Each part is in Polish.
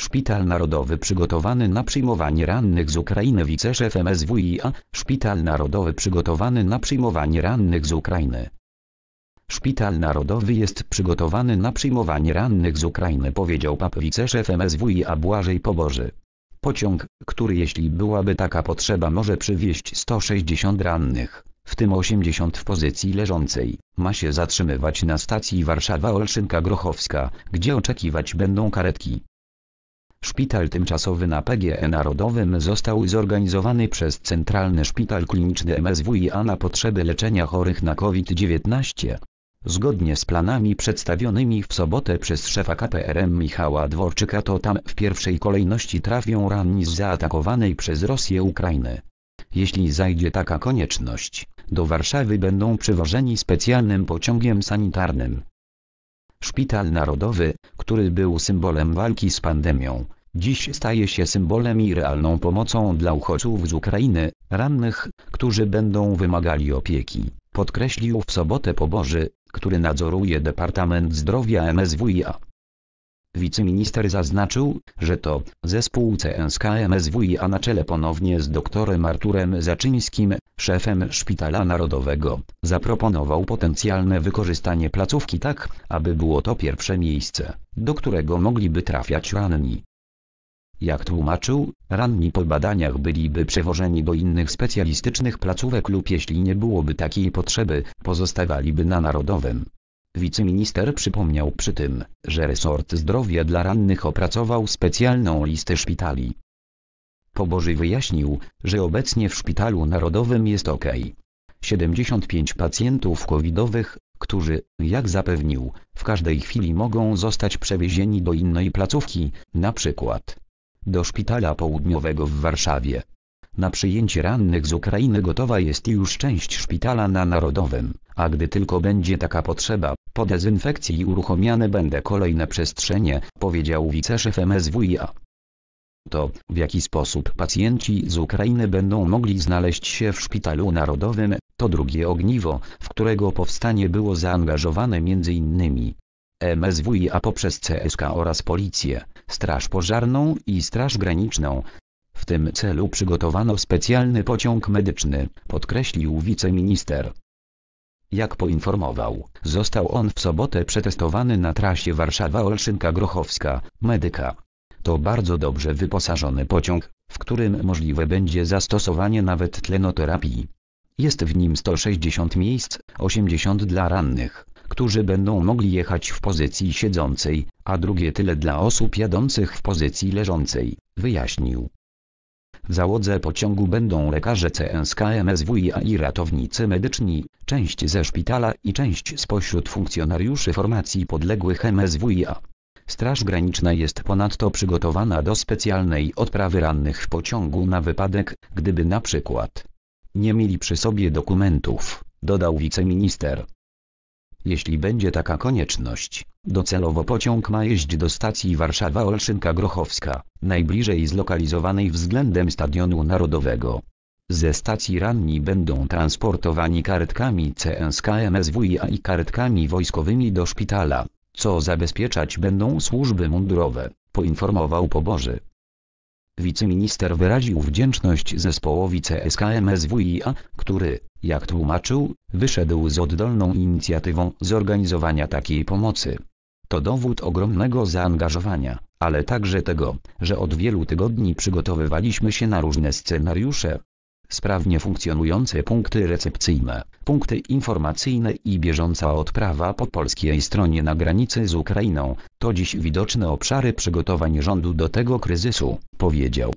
Szpital Narodowy przygotowany na przyjmowanie rannych z Ukrainy Wiceszef MSWiA, Szpital Narodowy przygotowany na przyjmowanie rannych z Ukrainy. Szpital Narodowy jest przygotowany na przyjmowanie rannych z Ukrainy powiedział pap wiceszef MSWiA Błażej Poboży. Pociąg, który jeśli byłaby taka potrzeba może przywieźć 160 rannych, w tym 80 w pozycji leżącej, ma się zatrzymywać na stacji Warszawa-Olszynka-Grochowska, gdzie oczekiwać będą karetki. Szpital tymczasowy na PGE Narodowym został zorganizowany przez Centralny Szpital Kliniczny MSWiA na potrzeby leczenia chorych na COVID-19. Zgodnie z planami przedstawionymi w sobotę przez szefa KPRM Michała Dworczyka to tam w pierwszej kolejności trafią ranni z zaatakowanej przez Rosję Ukrainy. Jeśli zajdzie taka konieczność, do Warszawy będą przywożeni specjalnym pociągiem sanitarnym. Szpital Narodowy, który był symbolem walki z pandemią, dziś staje się symbolem i realną pomocą dla uchodźców z Ukrainy, rannych, którzy będą wymagali opieki, podkreślił w sobotę poboży, który nadzoruje Departament Zdrowia MSWiA. Wiceminister zaznaczył, że to zespół CNSK MSWiA na czele ponownie z doktorem Arturem Zaczyńskim szefem Szpitala Narodowego, zaproponował potencjalne wykorzystanie placówki tak, aby było to pierwsze miejsce, do którego mogliby trafiać ranni. Jak tłumaczył, ranni po badaniach byliby przewożeni do innych specjalistycznych placówek lub jeśli nie byłoby takiej potrzeby, pozostawaliby na Narodowym. Wiceminister przypomniał przy tym, że resort zdrowia dla rannych opracował specjalną listę szpitali, Poboży wyjaśnił, że obecnie w Szpitalu Narodowym jest ok. 75 pacjentów covidowych, którzy, jak zapewnił, w każdej chwili mogą zostać przewiezieni do innej placówki, na przykład do Szpitala Południowego w Warszawie. Na przyjęcie rannych z Ukrainy gotowa jest już część szpitala na Narodowym, a gdy tylko będzie taka potrzeba, po dezynfekcji uruchomiane będą kolejne przestrzenie, powiedział wiceszef MSWiA to, w jaki sposób pacjenci z Ukrainy będą mogli znaleźć się w Szpitalu Narodowym, to drugie ogniwo, w którego powstanie było zaangażowane m.in. MSWiA poprzez CSK oraz Policję, Straż Pożarną i Straż Graniczną. W tym celu przygotowano specjalny pociąg medyczny, podkreślił wiceminister. Jak poinformował, został on w sobotę przetestowany na trasie Warszawa-Olszynka-Grochowska, medyka. To bardzo dobrze wyposażony pociąg, w którym możliwe będzie zastosowanie nawet tlenoterapii. Jest w nim 160 miejsc, 80 dla rannych, którzy będą mogli jechać w pozycji siedzącej, a drugie tyle dla osób jadących w pozycji leżącej, wyjaśnił. W załodze pociągu będą lekarze CNSK MSWiA i ratownicy medyczni, część ze szpitala i część spośród funkcjonariuszy formacji podległych MSWiA. Straż Graniczna jest ponadto przygotowana do specjalnej odprawy rannych w pociągu na wypadek, gdyby na przykład nie mieli przy sobie dokumentów, dodał wiceminister. Jeśli będzie taka konieczność, docelowo pociąg ma jeździć do stacji Warszawa-Olszynka-Grochowska, najbliżej zlokalizowanej względem Stadionu Narodowego. Ze stacji ranni będą transportowani kartkami MSWIA i kartkami wojskowymi do szpitala co zabezpieczać będą służby mundurowe, poinformował Poboży. Wiceminister wyraził wdzięczność zespołowi CSKMSWiA, który, jak tłumaczył, wyszedł z oddolną inicjatywą zorganizowania takiej pomocy. To dowód ogromnego zaangażowania, ale także tego, że od wielu tygodni przygotowywaliśmy się na różne scenariusze, sprawnie funkcjonujące punkty recepcyjne, punkty informacyjne i bieżąca odprawa po polskiej stronie na granicy z Ukrainą, to dziś widoczne obszary przygotowań rządu do tego kryzysu, powiedział.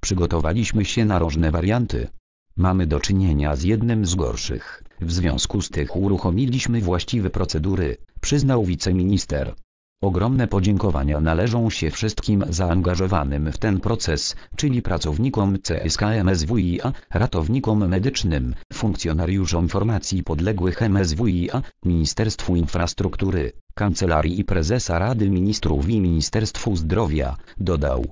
Przygotowaliśmy się na różne warianty. Mamy do czynienia z jednym z gorszych, w związku z tych uruchomiliśmy właściwe procedury, przyznał wiceminister. Ogromne podziękowania należą się wszystkim zaangażowanym w ten proces, czyli pracownikom CSK MSWiA, ratownikom medycznym, funkcjonariuszom formacji podległych MSWiA, Ministerstwu Infrastruktury, Kancelarii Prezesa Rady Ministrów i Ministerstwu Zdrowia, dodał.